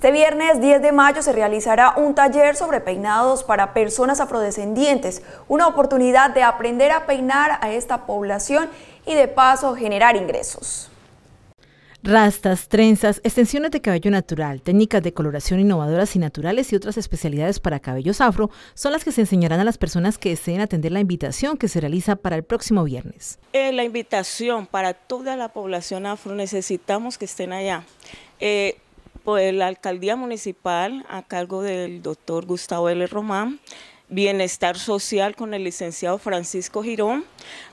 Este viernes 10 de mayo se realizará un taller sobre peinados para personas afrodescendientes, una oportunidad de aprender a peinar a esta población y de paso generar ingresos. Rastas, trenzas, extensiones de cabello natural, técnicas de coloración innovadoras y naturales y otras especialidades para cabellos afro son las que se enseñarán a las personas que deseen atender la invitación que se realiza para el próximo viernes. Eh, la invitación para toda la población afro necesitamos que estén allá. Eh, de pues, la alcaldía municipal a cargo del doctor Gustavo L. Román, Bienestar Social con el licenciado Francisco Girón,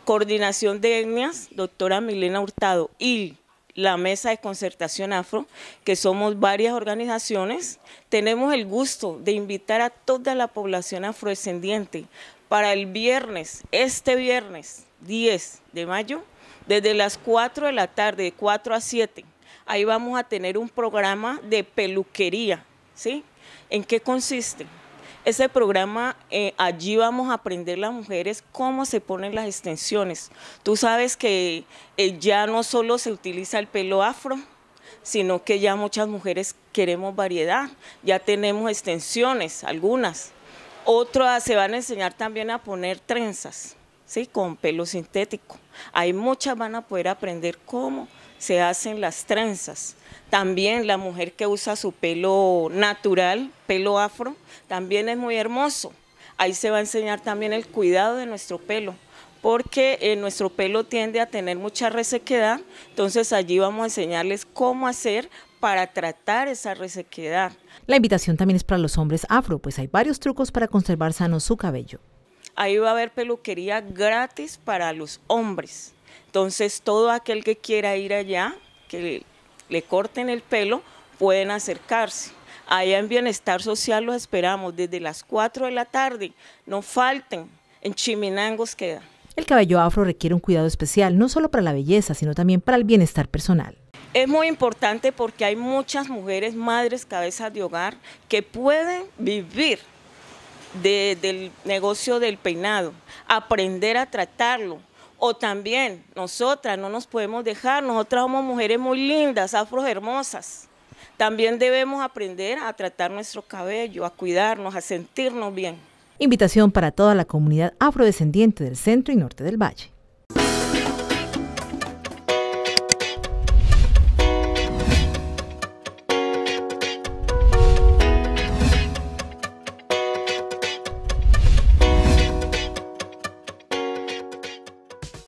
Coordinación de Etnias, doctora Milena Hurtado y la Mesa de Concertación Afro, que somos varias organizaciones, tenemos el gusto de invitar a toda la población afrodescendiente para el viernes, este viernes 10 de mayo, desde las 4 de la tarde, de 4 a 7 ahí vamos a tener un programa de peluquería, ¿sí? ¿En qué consiste? Ese programa, eh, allí vamos a aprender las mujeres cómo se ponen las extensiones. Tú sabes que eh, ya no solo se utiliza el pelo afro, sino que ya muchas mujeres queremos variedad, ya tenemos extensiones, algunas. Otras ah, se van a enseñar también a poner trenzas, ¿sí? con pelo sintético. Hay muchas van a poder aprender cómo se hacen las trenzas. También la mujer que usa su pelo natural, pelo afro, también es muy hermoso. Ahí se va a enseñar también el cuidado de nuestro pelo, porque eh, nuestro pelo tiende a tener mucha resequedad, entonces allí vamos a enseñarles cómo hacer para tratar esa resequedad. La invitación también es para los hombres afro, pues hay varios trucos para conservar sano su cabello. Ahí va a haber peluquería gratis para los hombres entonces, todo aquel que quiera ir allá, que le, corten el pelo, pueden acercarse. Allá en Bienestar Social los esperamos desde las 4 de la tarde. No falten, en Chiminangos queda. El cabello afro requiere un cuidado especial, no solo para la belleza, sino también para el bienestar personal. Es muy importante porque hay muchas mujeres, madres, cabezas de hogar, que pueden vivir del negocio del peinado, aprender a tratarlo, o también, nosotras no nos podemos dejar, nosotras somos mujeres muy lindas, afrohermosas. También debemos aprender a tratar nuestro cabello, a cuidarnos, a sentirnos bien. Invitación para toda la comunidad afrodescendiente del centro y norte del valle.